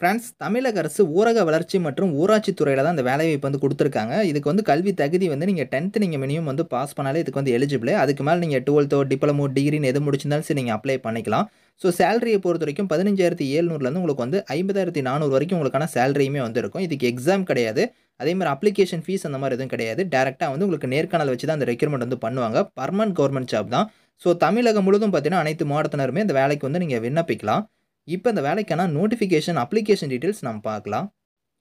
friends தமிழக அரசு ஊரக வளர்ச்சி மற்றும் ஊராட்சி துறையில் தான் இந்த வேலைவாய்ப்பு வந்து கொடுத்துருக்காங்க இதுக்கு வந்து கல்வி தகுதி வந்து நீங்கள் டென்த்து நீங்கள் மினிமம் வந்து பாஸ் பண்ணாலே இதுக்கு வந்து எலிஜிபிள் அதுக்கு மேலே நீங்கள் டுவெல்த்தோ டிப்ளமோ டிகிரின்னு எது முடிச்சிருந்தாலும் சரி நீங்கள் அப்ளை பண்ணிக்கலாம் ஸோ சேலரியை பொறுத்த வரைக்கும் பதினஞ்சாயிரத்தி ஏழ்நூறுலேருந்து உங்களுக்கு வந்து ஐம்பதாயிரத்தி நானூறு வரைக்கும் உங்களுக்கான சேலரியுமே வந்துருக்கும் இதுக்கு எக்ஸாம் கிடையாது அதே மாதிரி அப்ளிகேஷன் ஃபீஸ் அந்த மாதிரி எதுவும் கிடையாது டேரெக்டாக வந்து உங்களுக்கு நேர்காணல் வச்சு தான் அந்த ரெக்யூர்மெண்ட் வந்து பண்ணுவாங்க பர்மனன்ட் கவர்மெண்ட் ஜாப் தான் ஸோ தமிழகம் முழுதும் பார்த்தீங்கன்னா அனைத்து மாவட்டத்தினருமே இந்த வேலைக்கு வந்து நீங்கள் விண்ணப்பிக்கலாம் இப்போ இந்த வேலைக்கான நோட்டிஃபிகேஷன் அப்ளிகேஷன் டீட்டெயில்ஸ் நம்ம பார்க்கலாம்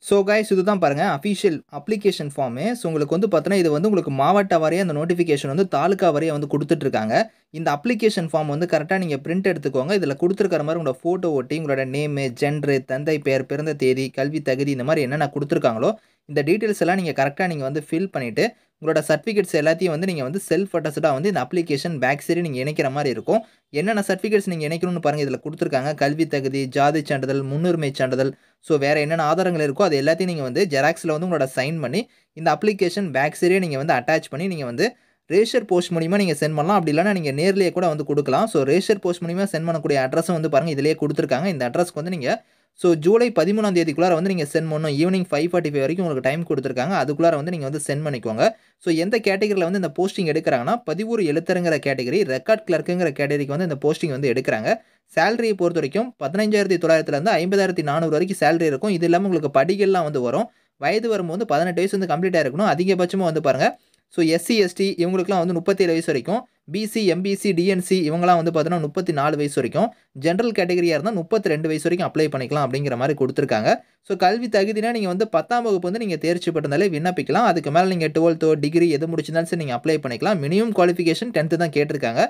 ஸோ கைஸ் இது தான் பாருங்கள் அஃபிஷியல் அப்ளிகேஷன் ஃபார்மு ஸோ உங்களுக்கு வந்து பார்த்தோன்னா இது வந்து உங்களுக்கு மாவட்ட வரையே அந்த நோட்டிஃபிகேஷன் வந்து தாலுக்கா வரையே வந்து கொடுத்துட்ருக்காங்க இந்த அப்ளிகேஷன் ஃபார்ம் வந்து கரெக்டாக நீங்கள் பிரிண்ட் எடுத்துக்கோங்க இதில் கொடுத்துருக்கிற மாதிரி உங்களோட ஃபோட்டோ ஒட்டி உங்களோட நேமு ஜென்ரு தந்தை பெயர் பிறந்த தேதி கல்வி தகுதி இந்த மாதிரி என்னென்ன கொடுத்துருக்காங்களோ இந்த டீட்டெயில்ஸ் எல்லாம் நீங்கள் கரெக்டாக நீங்கள் வந்து ஃபில் பண்ணிவிட்டு உங்களோட சர்டிஃபிகேட்ஸ் எல்லாத்தையும் வந்து நீங்கள் வந்து செல்ஃப் அட்டஸ்டாக வந்து இந்த அப்ளிகேஷன் பேக் சரி நீங்கள் இணைக்கிற மாதிரி இருக்கும் என்னென்ன சர்டிஃபிகேட்ஸ் நீங்கள் இணைக்கணும்னு பாருங்கள் இதில் கொடுத்துருக்காங்க கல்வி தகுதி ஜாதி சான்றிதழ் முன்னுரிமை சான்றிதழ் ஸோ வேறு என்னென்ன ஆதாரங்கள் இருக்கோ அது எல்லாத்தையும் நீங்கள் வந்து ஜெராக்ஸில் வந்து உங்களோட சைன் பண்ணி இந்த அப்ளிகேஷன் பேக் சரியே நீங்கள் வந்து அட்டாச் பண்ணி நீங்கள் வந்து ரேஷர் போஸ்ட் மூலிமா நீங்கள் சென்ட் பண்ணலாம் அப்படி இல்லைனா நீங்கள் நேர்லேயே கூட வந்து கொடுக்கலாம் ஸோ ரேஷர் போஸ்ட் மூலிமா சென்ட் பண்ணக்கூடிய அட்ரஸும் வந்து பாருங்கள் இதிலேயே கொடுத்துருக்காங்க இந்த அட்ரஸ்க்கு வந்து நீங்கள் ஸோ ஜூலை பதிமூணாம் தேதிக்குள்ளார வந்து நீங்கள் சென்ட் பண்ணணும் ஈவினிங் ஃபைவ் ஃபார்ட்டி ஃபைவ் வரைக்கும் உங்களுக்கு டைம் கொடுத்துருக்காங்க அதுக்குள்ளார வந்து நீங்கள் வந்து சென்ட் பண்ணிக்கோங்க ஸோ எந்த கேட்டகரியில் வந்து இந்த போஸ்டிங் எடுக்கிறாங்கன்னா பதிவூர் எழுத்துறங்கிற கேட்டகரி ரெக்கார்ட் கிளர்க்குங்கிற கேட்டகரிக்கு வந்து இந்த போஸ்டிங் வந்து எடுக்கிறாங்க சேலரியை பொறுத்த வரைக்கும் பதினஞ்சாயிரத்தி தொள்ளாயிரத்துலேருந்து ஐம்பதாயிரத்தி நானூறு வரைக்கும் சேலரி இருக்கும் இது இல்லாமல் உங்களுக்கு படிகள்லாம் வந்து வரும் வயது வரும்போது பதினெட்டு வயசு வந்து கம்ப்ளீட்டாக இருக்கணும் அதிகபட்சமாக வந்து பாருங்கள் ஸோ எஸ்சி எஸ்டி இவங்களுக்குலாம் வந்து முப்பத்தேழு வயசு வரைக்கும் பிசி எம்பிசி டிஎன்சி இவங்களாம் வந்து பார்த்தீங்கன்னா முப்பத்தி நாலு வயசு வரைக்கும் ஜென்ரல் கேட்டகரியாக இருந்தால் முப்பத்தி ரெண்டு வயசு வரைக்கும் அப்ளை பண்ணிக்கலாம் அப்படிங்கிற மாதிரி கொடுத்துருக்காங்க ஸோ கல்வி தகுதினா நீங்கள் வந்து பத்தாம் வகுப்பு வந்து நீங்கள் தேர்ச்சி பெற்றனாலே விண்ணப்பிக்கலாம் அதுக்கு மேலே நீங்கள் டுவெல்த்தோ டிகிரி எது முடிச்சிருந்தாலும் சரி நீங்கள் அப்ளை பண்ணிக்கலாம் மினிமம் குவாலிஃபிகேஷன் டென்த்து தான் கேட்டிருக்காங்க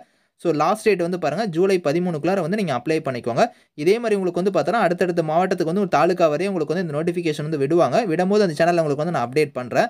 ஸோ லாஸ்ட் டேட் வந்து பாருங்கள் ஜூலை பதிமூணுக்குள்ளார வந்து நீங்கள் அப்ளை பண்ணிக்கோங்க இதே மாதிரி உங்களுக்கு வந்து பார்த்தோன்னா அடுத்தடுத்த மாவட்டத்துக்கு வந்து ஒரு தாலுக்கா வரையும் உங்களுக்கு வந்து இந்த நோட்டிஃபிகேஷன் வந்து விடுவாங்க விடும்போது அந்த சேனலில் உங்களுக்கு வந்து நான் அப்டேட் பண்ணுறேன்